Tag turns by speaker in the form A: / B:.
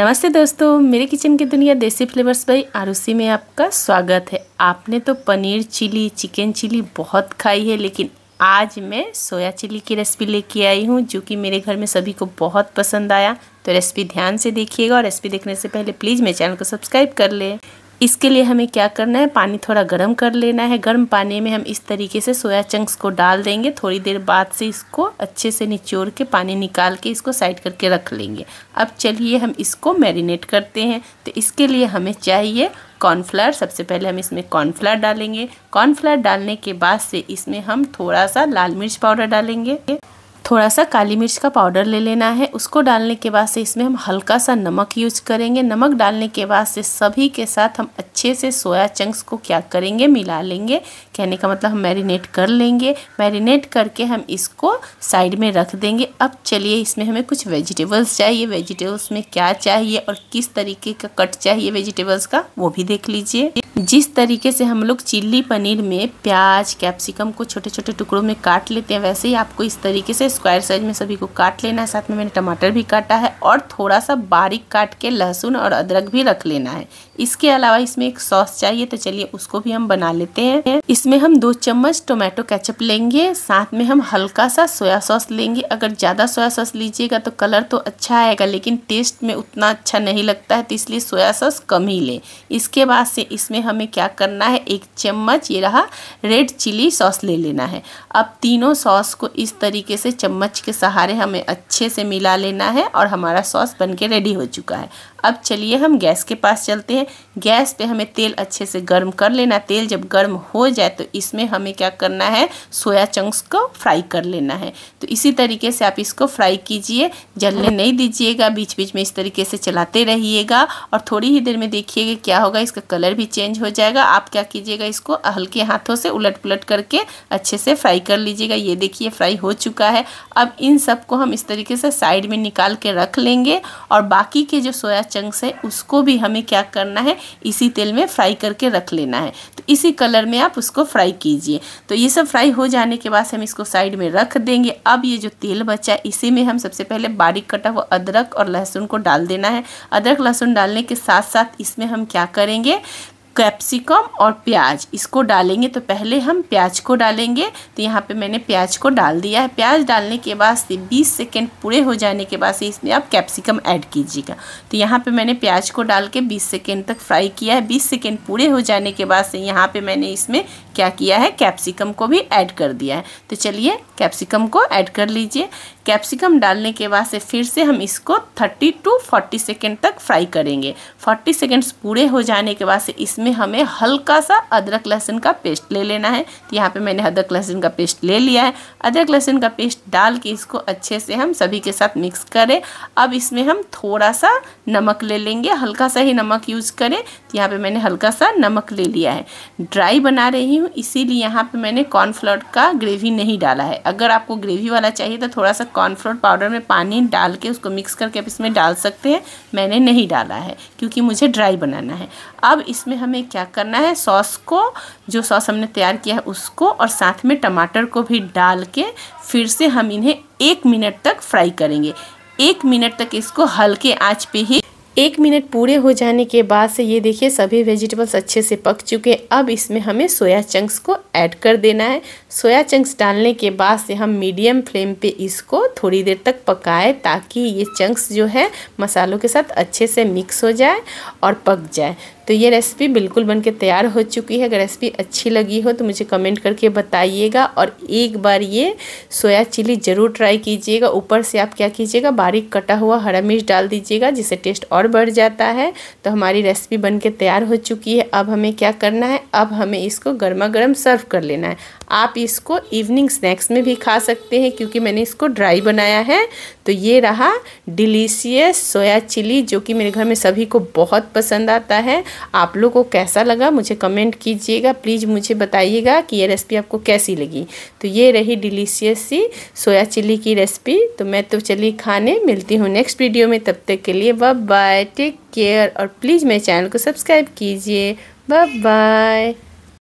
A: नमस्ते दोस्तों मेरे किचन की दुनिया देसी फ्लेवर्स भाई आरुषि में आपका स्वागत है आपने तो पनीर चिली चिकन चिली बहुत खाई है लेकिन आज मैं सोया चिली की रेसिपी लेके आई हूँ जो कि मेरे घर में सभी को बहुत पसंद आया तो रेसिपी ध्यान से देखिएगा और रेसिपी देखने से पहले प्लीज़ मेरे चैनल को सब्सक्राइब कर लें इसके लिए हमें क्या करना है पानी थोड़ा गर्म कर लेना है गर्म पानी में हम इस तरीके से सोया चंक्स को डाल देंगे थोड़ी देर बाद से इसको अच्छे से निचोड़ के पानी निकाल के इसको साइड करके रख लेंगे अब चलिए हम इसको मैरिनेट करते हैं तो इसके लिए हमें चाहिए कॉर्नफ्लावर सबसे पहले हम इसमें कॉर्नफ्लावर डालेंगे कॉर्नफ्लावर डालने के बाद से इसमें हम थोड़ा सा लाल मिर्च पाउडर डालेंगे थोड़ा सा काली मिर्च का पाउडर ले लेना है उसको डालने के बाद से इसमें हम हल्का सा नमक यूज करेंगे नमक डालने के बाद से सभी के साथ हम अच्छे से सोया चंक्स को क्या करेंगे मिला लेंगे कहने का मतलब हम मैरिनेट कर लेंगे मैरिनेट करके हम इसको साइड में रख देंगे अब चलिए इसमें हमें कुछ वेजिटेबल्स चाहिए वेजिटेबल्स में क्या चाहिए और किस तरीके का कट चाहिए वेजिटेबल्स का वो भी देख लीजिए जिस तरीके से हम लोग चिल्ली पनीर में प्याज कैप्सिकम को छोटे छोटे टुकड़ों में काट लेते हैं वैसे ही आपको इस तरीके से स्क्वायर साइज में सभी को काट लेना है साथ में मैंने टमाटर भी काटा है और थोड़ा सा बारीक काट के लहसुन और अदरक भी रख लेना है इसके अलावा इसमें एक सॉस चाहिए तो चलिए उसको भी हम बना लेते हैं इसमें हम दो चम्मच टोमेटो कैचअप लेंगे साथ में हम हल्का सा सोया सॉस लेंगे अगर ज़्यादा सोया सॉस लीजिएगा तो कलर तो अच्छा आएगा लेकिन टेस्ट में उतना अच्छा नहीं लगता है तो इसलिए सोया सॉस कम ही लें इसके बाद से इसमें हमें क्या करना है एक चम्मच ये रहा रेड चिली सॉस ले लेना है अब तीनों सॉस को इस तरीके से चम्मच के सहारे हमें अच्छे से मिला लेना है और हमारा सॉस बन के रेडी हो चुका है अब चलिए हम गैस के पास चलते हैं गैस पे हमें तेल अच्छे से गर्म कर लेना तेल जब गर्म हो जाए तो इसमें हमें क्या करना है सोया चंक्स को फ्राई कर लेना है तो इसी तरीके से आप इसको फ्राई कीजिए जलने नहीं दीजिएगा बीच बीच में इस तरीके से चलाते रहिएगा और थोड़ी ही देर में देखिएगा क्या होगा इसका कलर भी चेंज हो जाएगा आप क्या कीजिएगा इसको हल्के हाथों से उलट पुलट करके अच्छे से फ्राई कर लीजिएगा ये देखिए फ्राई हो चुका है अब इन सबको हम इस तरीके से साइड में निकाल के रख लेंगे और बाकी के जो सोया चंक्स है उसको भी हमें क्या करना है इसी तेल में फ्राई करके रख लेना है तो इसी कलर में आप उसको फ्राई कीजिए तो ये सब फ्राई हो जाने के बाद हम इसको साइड में रख देंगे अब ये जो तेल बचा है इसी में हम सबसे पहले बारीक कटा हुआ अदरक और लहसुन को डाल देना है अदरक लहसुन डालने के साथ साथ इसमें हम क्या करेंगे कैप्सिकम और प्याज इसको डालेंगे तो पहले हम प्याज को डालेंगे तो यहाँ पे मैंने प्याज को डाल दिया है प्याज डालने के बाद से 20 सेकेंड पूरे हो जाने के बाद से इसमें आप कैप्सिकम ऐड कीजिएगा तो यहाँ पे मैंने प्याज को डाल के 20 सेकेंड तक फ्राई किया है 20 सेकेंड पूरे हो जाने के बाद से यहाँ पे मैंने इसमें क्या किया है कैप्सिकम को भी ऐड कर दिया है तो चलिए कैप्सिकम को ऐड कर लीजिए कैप्सिकम डालने के बाद से फिर से हम इसको 30 टू 40 सेकेंड तक फ्राई करेंगे 40 सेकेंड्स पूरे हो जाने के बाद से इसमें हमें हल्का सा अदरक लहसुन का पेस्ट ले लेना है तो यहाँ पे मैंने अदरक लहसुन का पेस्ट ले लिया है अदरक लहसुन का पेस्ट डाल के इसको अच्छे से हम सभी के साथ मिक्स करें अब इसमें हम थोड़ा सा नमक ले लेंगे हल्का सा ही नमक यूज़ करें तो यहाँ पर मैंने हल्का सा नमक ले लिया है ड्राई बना रही हूँ हूँ इसीलिए यहाँ पे मैंने कॉर्नफ्लोर का ग्रेवी नहीं डाला है अगर आपको ग्रेवी वाला चाहिए तो थोड़ा सा कॉर्नफ्लोर पाउडर में पानी डाल के उसको मिक्स करके आप इसमें डाल सकते हैं मैंने नहीं डाला है क्योंकि मुझे ड्राई बनाना है अब इसमें हमें क्या करना है सॉस को जो सॉस हमने तैयार किया है उसको और साथ में टमाटर को भी डाल के फिर से हम इन्हें एक मिनट तक फ्राई करेंगे एक मिनट तक इसको हल्के आँच पर ही एक मिनट पूरे हो जाने के बाद से ये देखिए सभी वेजिटेबल्स अच्छे से पक चुके हैं अब इसमें हमें सोया चंक्स को ऐड कर देना है सोया चंक्स डालने के बाद से हम मीडियम फ्लेम पे इसको थोड़ी देर तक पकाएं ताकि ये चंक्स जो है मसालों के साथ अच्छे से मिक्स हो जाए और पक जाए तो ये रेसिपी बिल्कुल बनके तैयार हो चुकी है अगर रेसिपी अच्छी लगी हो तो मुझे कमेंट करके बताइएगा और एक बार ये सोया चिली ज़रूर ट्राई कीजिएगा ऊपर से आप क्या कीजिएगा बारीक कटा हुआ हरा मिर्च डाल दीजिएगा जिससे टेस्ट और बढ़ जाता है तो हमारी रेसिपी के तैयार हो चुकी है अब हमें क्या करना है अब हमें इसको गर्मा गर्म सर्व कर लेना है आप इसको इवनिंग स्नैक्स में भी खा सकते हैं क्योंकि मैंने इसको ड्राई बनाया है तो ये रहा डिलीशियस सोया चिली जो कि मेरे घर में सभी को बहुत पसंद आता है आप लोग को कैसा लगा मुझे कमेंट कीजिएगा प्लीज़ मुझे बताइएगा कि ये रेसिपी आपको कैसी लगी तो ये रही डिलीशियस सी सोया चिली की रेसिपी तो मैं तो चली खाने मिलती हूँ नेक्स्ट वीडियो में तब तक के लिए बाय टेक केयर और प्लीज़ मेरे चैनल को सब्सक्राइब कीजिए बाय बाय